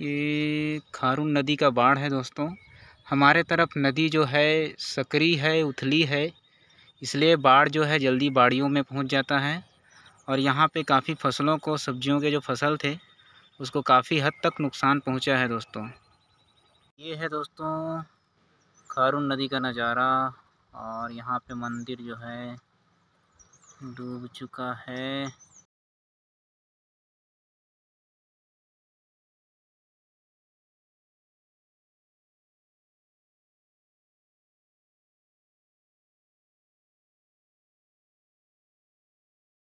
ये खारून नदी का बाढ़ है दोस्तों हमारे तरफ नदी जो है सकरी है उथली है इसलिए बाढ़ जो है जल्दी बाड़ियों में पहुंच जाता है और यहाँ पे काफ़ी फसलों को सब्जियों के जो फसल थे उसको काफ़ी हद तक नुकसान पहुँचा है दोस्तों ये है दोस्तों खारून नदी का नज़ारा और यहाँ पे मंदिर जो है डूब चुका है